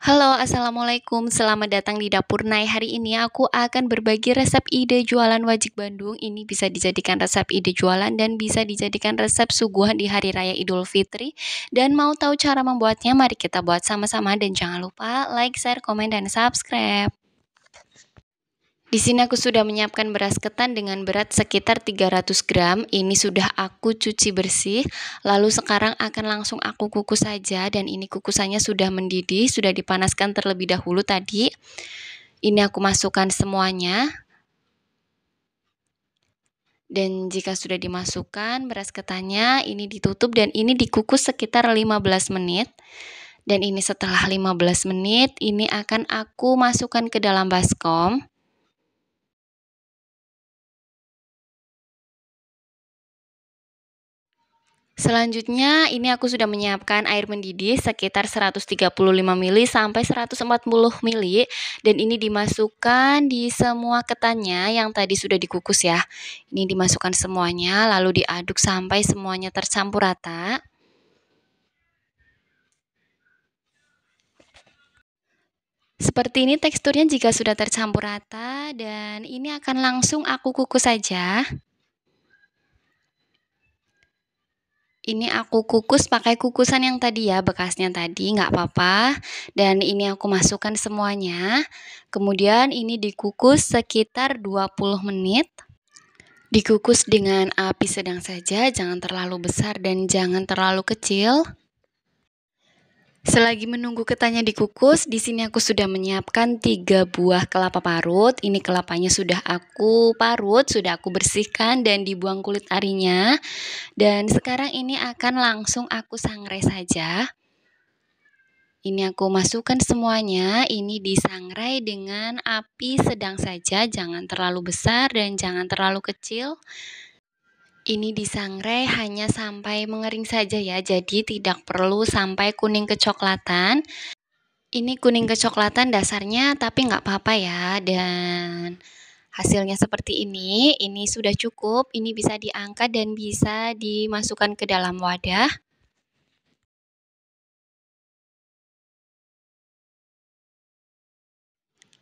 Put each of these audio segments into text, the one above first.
Halo, Assalamualaikum. Selamat datang di Dapur Nai. Hari ini aku akan berbagi resep ide jualan wajik Bandung. Ini bisa dijadikan resep ide jualan dan bisa dijadikan resep suguhan di Hari Raya Idul Fitri. Dan mau tahu cara membuatnya? Mari kita buat sama-sama dan jangan lupa like, share, komen, dan subscribe. Di sini aku sudah menyiapkan beras ketan dengan berat sekitar 300 gram. Ini sudah aku cuci bersih. Lalu sekarang akan langsung aku kukus saja dan ini kukusannya sudah mendidih, sudah dipanaskan terlebih dahulu tadi. Ini aku masukkan semuanya. Dan jika sudah dimasukkan beras ketannya, ini ditutup dan ini dikukus sekitar 15 menit. Dan ini setelah 15 menit, ini akan aku masukkan ke dalam baskom. Selanjutnya, ini aku sudah menyiapkan air mendidih sekitar 135 ml sampai 140 ml dan ini dimasukkan di semua ketannya yang tadi sudah dikukus ya. Ini dimasukkan semuanya lalu diaduk sampai semuanya tercampur rata. Seperti ini teksturnya jika sudah tercampur rata dan ini akan langsung aku kukus saja. Ini aku kukus pakai kukusan yang tadi ya, bekasnya tadi, nggak apa-apa. Dan ini aku masukkan semuanya. Kemudian ini dikukus sekitar 20 menit. Dikukus dengan api sedang saja, jangan terlalu besar dan jangan terlalu kecil. Selagi menunggu ketannya dikukus, di sini aku sudah menyiapkan 3 buah kelapa parut. Ini kelapanya sudah aku parut, sudah aku bersihkan dan dibuang kulit arinya. Dan sekarang ini akan langsung aku sangrai saja. Ini aku masukkan semuanya, ini disangrai dengan api sedang saja, jangan terlalu besar dan jangan terlalu kecil ini disangrai hanya sampai mengering saja ya, jadi tidak perlu sampai kuning kecoklatan. Ini kuning kecoklatan dasarnya tapi nggak apa-apa ya, dan hasilnya seperti ini. Ini sudah cukup, ini bisa diangkat dan bisa dimasukkan ke dalam wadah.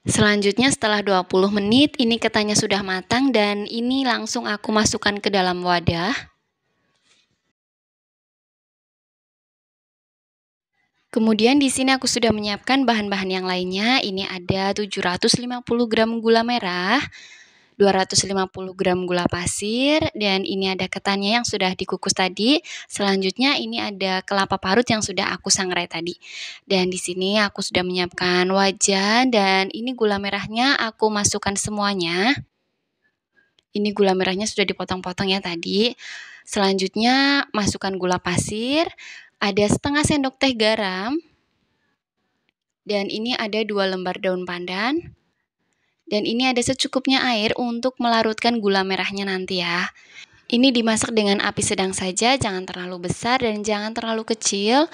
Selanjutnya setelah 20 menit, ini ketannya sudah matang dan ini langsung aku masukkan ke dalam wadah. Kemudian di sini aku sudah menyiapkan bahan-bahan yang lainnya. Ini ada 750 gram gula merah, 250 gram gula pasir dan ini ada ketannya yang sudah dikukus tadi. Selanjutnya ini ada kelapa parut yang sudah aku sangrai tadi. Dan di sini aku sudah menyiapkan wajan dan ini gula merahnya aku masukkan semuanya. Ini gula merahnya sudah dipotong-potong ya tadi. Selanjutnya masukkan gula pasir, ada setengah sendok teh garam, dan ini ada dua lembar daun pandan, dan ini ada secukupnya air untuk melarutkan gula merahnya nanti ya. Ini dimasak dengan api sedang saja, jangan terlalu besar dan jangan terlalu kecil.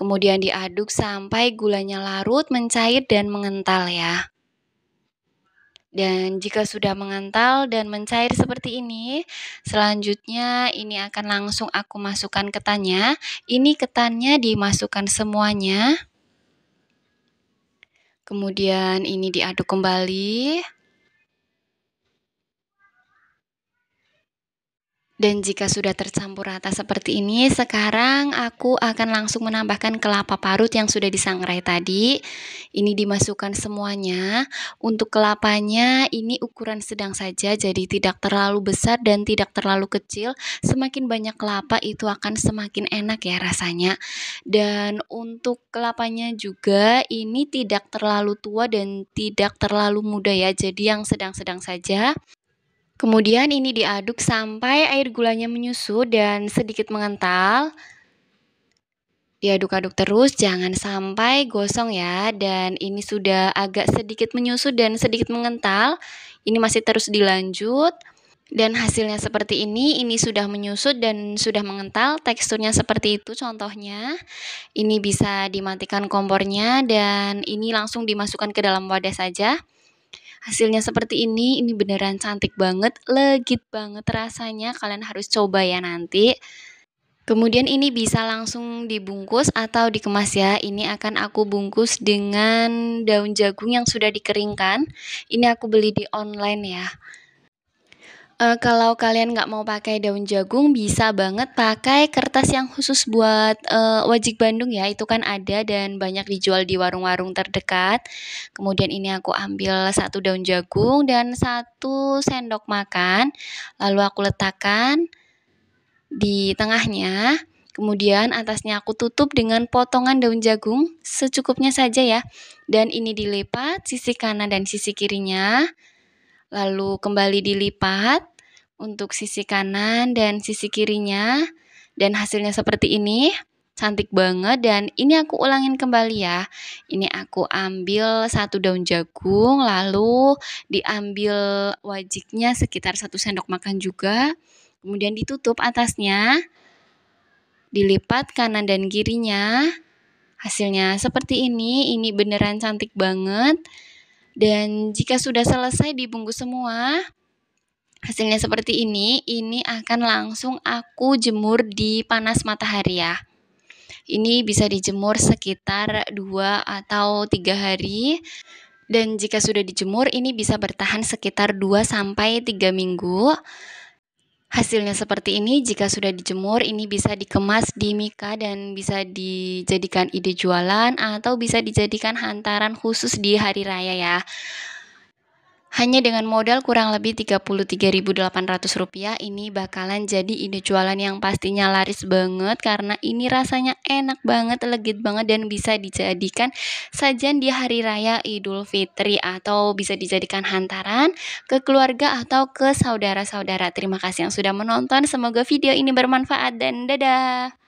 Kemudian diaduk sampai gulanya larut, mencair, dan mengental ya. Dan jika sudah mengental dan mencair seperti ini, selanjutnya ini akan langsung aku masukkan ketannya. Ini ketannya dimasukkan semuanya. Kemudian ini diaduk kembali. Dan jika sudah tercampur rata seperti ini, sekarang aku akan langsung menambahkan kelapa parut yang sudah disangrai tadi. Ini dimasukkan semuanya. Untuk kelapanya ini ukuran sedang saja, jadi tidak terlalu besar dan tidak terlalu kecil. Semakin banyak kelapa itu akan semakin enak ya rasanya. Dan untuk kelapanya juga ini tidak terlalu tua dan tidak terlalu muda ya, jadi yang sedang-sedang saja. Kemudian ini diaduk sampai air gulanya menyusut dan sedikit mengental. Diaduk-aduk terus, jangan sampai gosong ya. Dan ini sudah agak sedikit menyusut dan sedikit mengental. Ini masih terus dilanjut. Dan hasilnya seperti ini, ini sudah menyusut dan sudah mengental. Teksturnya seperti itu contohnya. Ini bisa dimatikan kompornya dan ini langsung dimasukkan ke dalam wadah saja hasilnya seperti ini. Ini beneran cantik banget, legit banget rasanya. Kalian harus coba ya nanti. Kemudian ini bisa langsung dibungkus atau dikemas ya. Ini akan aku bungkus dengan daun jagung yang sudah dikeringkan. Ini aku beli di online ya. Uh, kalau kalian nggak mau pakai daun jagung, bisa banget pakai kertas yang khusus buat uh, wajik Bandung ya. Itu kan ada dan banyak dijual di warung-warung terdekat. Kemudian ini aku ambil satu daun jagung dan satu sendok makan. Lalu aku letakkan di tengahnya. Kemudian atasnya aku tutup dengan potongan daun jagung secukupnya saja ya. Dan ini dilipat sisi kanan dan sisi kirinya. Lalu kembali dilipat untuk sisi kanan dan sisi kirinya. Dan hasilnya seperti ini. Cantik banget dan ini aku ulangin kembali ya. Ini aku ambil satu daun jagung lalu diambil wajiknya sekitar satu sendok makan juga. Kemudian ditutup atasnya. Dilipat kanan dan kirinya. Hasilnya seperti ini, ini beneran cantik banget. Dan jika sudah selesai dibungkus semua, hasilnya seperti ini, ini akan langsung aku jemur di panas matahari ya. Ini bisa dijemur sekitar 2 atau 3 hari. Dan jika sudah dijemur, ini bisa bertahan sekitar 2 sampai 3 minggu. Hasilnya seperti ini, jika sudah dijemur, ini bisa dikemas di mika dan bisa dijadikan ide jualan atau bisa dijadikan hantaran khusus di hari raya ya. Hanya dengan modal kurang lebih Rp33.800 ini bakalan jadi ide jualan yang pastinya laris banget karena ini rasanya enak banget, legit banget dan bisa dijadikan sajian di hari raya Idul Fitri atau bisa dijadikan hantaran ke keluarga atau ke saudara-saudara. Terima kasih yang sudah menonton, semoga video ini bermanfaat dan dadah.